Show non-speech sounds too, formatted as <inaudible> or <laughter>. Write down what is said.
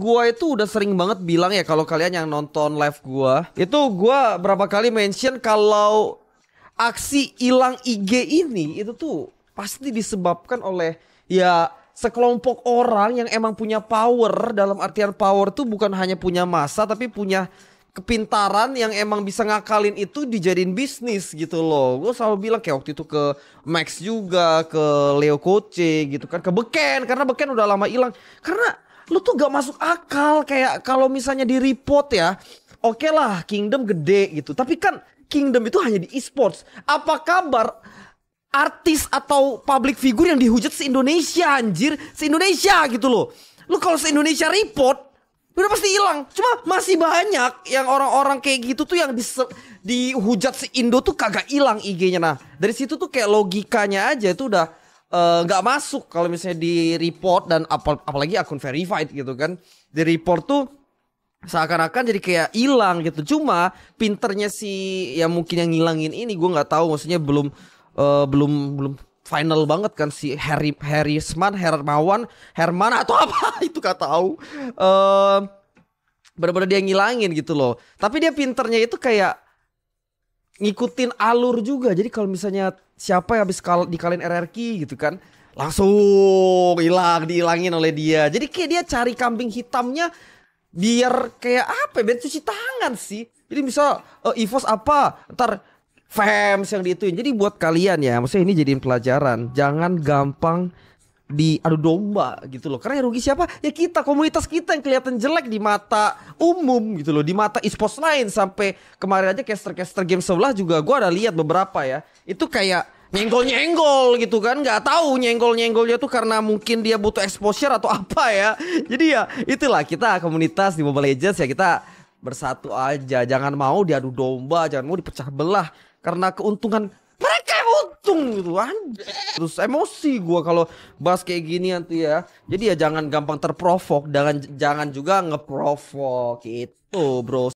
Gua itu udah sering banget bilang ya kalau kalian yang nonton live gua, itu gua berapa kali mention kalau aksi hilang IG ini itu tuh pasti disebabkan oleh ya sekelompok orang yang emang punya power dalam artian power tuh bukan hanya punya masa tapi punya kepintaran yang emang bisa ngakalin itu dijadiin bisnis gitu loh. Gue selalu bilang kayak waktu itu ke Max juga, ke Leo Koce gitu kan, ke Beken karena Beken udah lama hilang. Karena lu tuh gak masuk akal kayak kalau misalnya di report ya oke okay lah kingdom gede gitu tapi kan kingdom itu hanya di esports apa kabar artis atau public figure yang dihujat se Indonesia anjir se Indonesia gitu loh lu kalau se Indonesia report udah pasti hilang cuma masih banyak yang orang-orang kayak gitu tuh yang dise- dihujat se Indo tuh kagak hilang IG-nya nah dari situ tuh kayak logikanya aja itu udah Eh, nggak uh, masuk kalau misalnya di report dan apal apalagi akun verified gitu kan di report tuh seakan-akan jadi kayak hilang gitu cuma pinternya si yang mungkin yang ngilangin ini gue nggak tahu maksudnya belum uh, belum belum final banget kan si Harry Harry Sman Hermawan Herman atau apa <laughs> itu gak tahu uh, eh, benar-benar dia ngilangin gitu loh tapi dia pinternya itu kayak ngikutin alur juga. Jadi kalau misalnya siapa yang habis kal dikalin RRQ gitu kan, langsung hilang, dihilangin oleh dia. Jadi kayak dia cari kambing hitamnya biar kayak apa? Ya, biar cuci tangan sih. Jadi misal uh, eh, Evos apa, ntar fans yang dituin Jadi buat kalian ya, maksudnya ini jadiin pelajaran. Jangan gampang di adu domba gitu loh. Karena yang rugi siapa? Ya kita, komunitas kita yang kelihatan jelek di mata umum gitu loh, di mata esports lain sampai kemarin aja caster-caster game sebelah juga gua ada lihat beberapa ya. Itu kayak nyenggol-nyenggol gitu kan nggak tahu nyenggol-nyenggolnya tuh karena mungkin dia butuh exposure atau <laughs> apa ya jadi ya itulah kita komunitas di Mobile Legends ya kita bersatu aja jangan mau diadu domba jangan mau dipecah belah karena keuntungan cung gitu anjir. Terus emosi gua kalau bahas kayak gini tuh ya. Jadi ya jangan gampang terprovok, jangan jangan juga ngeprovok itu Bro.